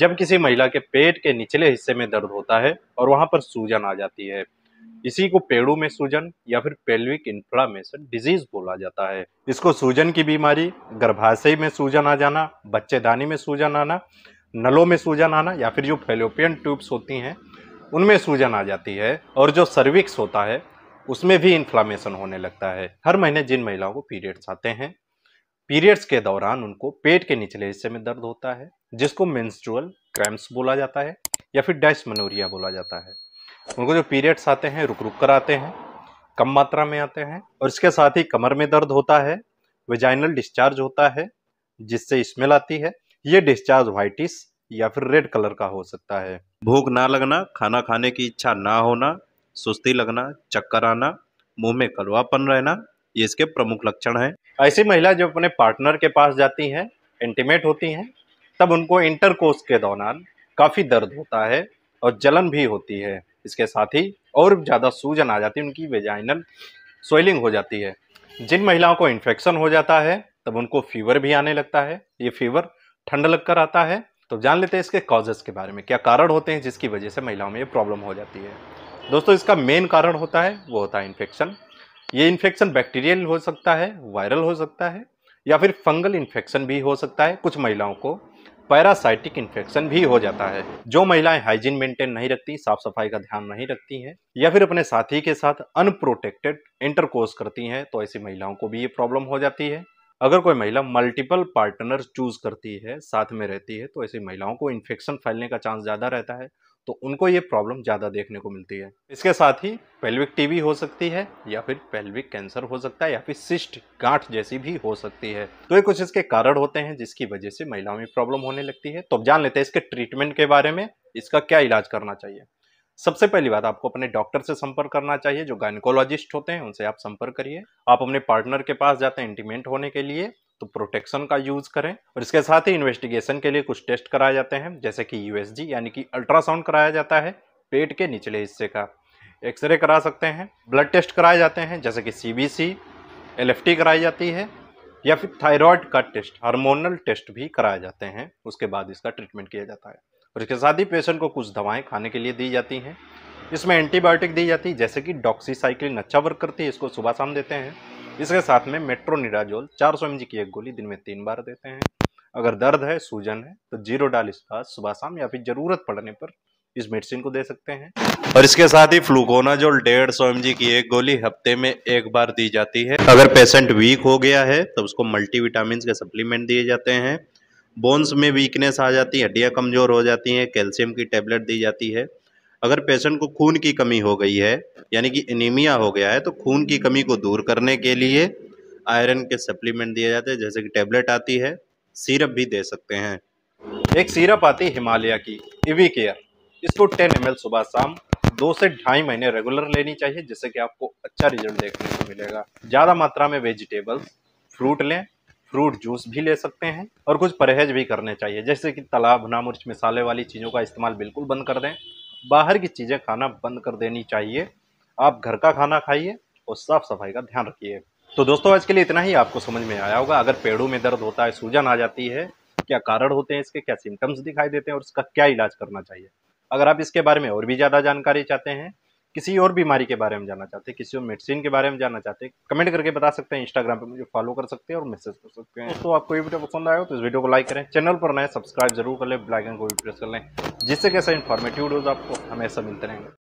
जब किसी महिला के पेट के निचले हिस्से में दर्द होता है और वहाँ पर सूजन आ जाती है इसी को पेड़ों में सूजन या फिर पेल्विक इन्फ्लामेशन डिजीज बोला जाता है इसको सूजन की बीमारी गर्भाशय में सूजन आ जाना बच्चेदानी में सूजन आना नलों में सूजन आना या फिर जो फेलोपियन ट्यूब्स होती हैं उनमें सूजन आ जाती है और जो सर्विक्स होता है उसमें भी इन्फ्लामेशन होने लगता है हर महीने जिन महिलाओं को पीरियड्स आते हैं पीरियड्स के दौरान उनको पेट के निचले हिस्से में दर्द होता है जिसको मेंस्ट्रुअल क्रैम्प्स बोला जाता है या फिर मनोरिया बोला जाता है उनको जो पीरियड्स आते हैं रुक रुक कर आते हैं कम मात्रा में आते हैं और इसके साथ ही कमर में दर्द होता है वेजाइनल डिस्चार्ज होता है जिससे स्मेल आती है ये डिस्चार्ज व्हाइटिस या फिर रेड कलर का हो सकता है भूख ना लगना खाना खाने की इच्छा ना होना सुस्ती लगना चक्कर आना मुंह में कलवापन रहना ये इसके प्रमुख लक्षण हैं ऐसी महिला जब अपने पार्टनर के पास जाती हैं इंटीमेट होती हैं तब उनको इंटरकोर्स के दौरान काफ़ी दर्द होता है और जलन भी होती है इसके साथ ही और ज़्यादा सूजन आ जाती है उनकी वेजाइनल स्वेलिंग हो जाती है जिन महिलाओं को इन्फेक्शन हो जाता है तब उनको फीवर भी आने लगता है ये फीवर ठंड लग कर आता है तो जान लेते हैं इसके कॉजेस के बारे में क्या कारण होते हैं जिसकी वजह से महिलाओं में ये प्रॉब्लम हो जाती है दोस्तों इसका मेन कारण होता है वो होता है इन्फेक्शन ये इन्फेक्शन बैक्टीरियल हो सकता है वायरल हो सकता है या फिर फंगल इन्फेक्शन भी हो सकता है कुछ महिलाओं को पैरासाइटिक इन्फेक्शन भी हो जाता है जो महिलाएं हाइजीन मेंटेन नहीं रखती साफ सफाई का ध्यान नहीं रखती हैं या फिर अपने साथी के साथ अनप्रोटेक्टेड इंटरकोर्स करती हैं तो ऐसी महिलाओं को भी ये प्रॉब्लम हो जाती है अगर कोई महिला मल्टीपल पार्टनर चूज करती है साथ में रहती है तो ऐसी महिलाओं को इन्फेक्शन फैलने का चांस ज़्यादा रहता है तो उनको ये प्रॉब्लम ज़्यादा देखने को मिलती है इसके साथ ही पेल्विक टीवी हो सकती है या फिर पेल्विक कैंसर हो सकता है या फिर सिस्ट गांठ जैसी भी हो सकती है तो ये कुछ इसके कारण होते हैं जिसकी वजह से महिलाओं में प्रॉब्लम होने लगती है तो अब जान लेते हैं इसके ट्रीटमेंट के बारे में इसका क्या इलाज करना चाहिए सबसे पहली बात आपको अपने डॉक्टर से संपर्क करना चाहिए जो गायनकोलॉजिस्ट होते हैं उनसे आप संपर्क करिए आप अपने पार्टनर के पास जाते हैं इंटीमेंट होने के लिए तो प्रोटेक्शन का यूज करें और इसके साथ ही इन्वेस्टिगेशन के लिए कुछ टेस्ट कराए जाते हैं जैसे कि यूएसजी यानी कि अल्ट्रासाउंड कराया जाता है पेट के निचले हिस्से का एक्सरे करा सकते हैं ब्लड टेस्ट कराए जाते हैं जैसे कि C B C L F T कराई जाती है या फिर थायराइड का टेस्ट हार्मोनल टेस्ट भी कराए जाते हैं उसके बाद इसका ट्रीटमेंट किया जाता है और इसके साथ ही पेशेंट को कुछ दवाएं खाने के लिए दी जाती हैं इसमें एंटीबायोटिक दी जाती है जैसे कि डॉक्सीसाइक्लिन अच्छा वर्क करती है इसको सुबह शाम देते हैं इसके साथ में मेट्रोनिडाजोल चार सौ की एक गोली दिन में तीन बार देते हैं अगर दर्द है सूजन है तो जीरो डाल इसका सुबह शाम या फिर जरूरत पड़ने पर इस मेडिसिन को दे सकते हैं और इसके साथ ही फ्लूकोनाजोल डेढ़ सौ एम की एक गोली हफ्ते में एक बार दी जाती है अगर पेशेंट वीक हो गया है तो उसको मल्टीविटामिन के सप्लीमेंट दिए जाते हैं बोन्स में वीकनेस आ जाती है हड्डियाँ कमज़ोर हो जाती हैं कैल्शियम की टेबलेट दी जाती है अगर पेशेंट को खून की कमी हो गई है यानी कि एनीमिया हो गया है तो खून की कमी को दूर करने के लिए आयरन के सप्लीमेंट दिए जाते हैं जैसे कि टेबलेट आती है सीरप भी दे सकते हैं एक सीरप आती है हिमालय की इवी केयर इसको टेन एम सुबह शाम दो से ढाई महीने रेगुलर लेनी चाहिए जिससे कि आपको अच्छा रिजल्ट देखने को मिलेगा ज़्यादा मात्रा में वेजिटेबल्स फ्रूट लें फ्रूट जूस भी ले सकते हैं और कुछ परहेज भी करने चाहिए जैसे कि तालाब ना मिर्च मसाले वाली चीज़ों का इस्तेमाल बिल्कुल बंद कर दें बाहर की चीज़ें खाना बंद कर देनी चाहिए आप घर का खाना खाइए और साफ़ सफाई का ध्यान रखिए तो दोस्तों आज के लिए इतना ही आपको समझ में आया होगा अगर पेड़ों में दर्द होता है सूजन आ जाती है क्या कारण होते हैं इसके क्या सिम्टम्स दिखाई देते हैं और इसका क्या इलाज करना चाहिए अगर आप इसके बारे में और भी ज़्यादा जानकारी चाहते हैं किसी और बीमारी के बारे में जानना चाहते हैं किसी और मेडिसिन के बारे में जानना चाहते हैं कमेंट करके बता सकते हैं इंस्टाग्राम पे मुझे फॉलो कर सकते हैं और मैसेज कर सकते हैं तो आपको ये वीडियो पसंद आया हो तो इस वीडियो को लाइक करें चैनल पर नए सब्सक्राइब जरूर कर लें ब्लैक को भी प्रेस कर लें जिससे कैसा इन्फॉर्मेटिव वीडियोज़ आपको हमेशा मिलते रहेंगे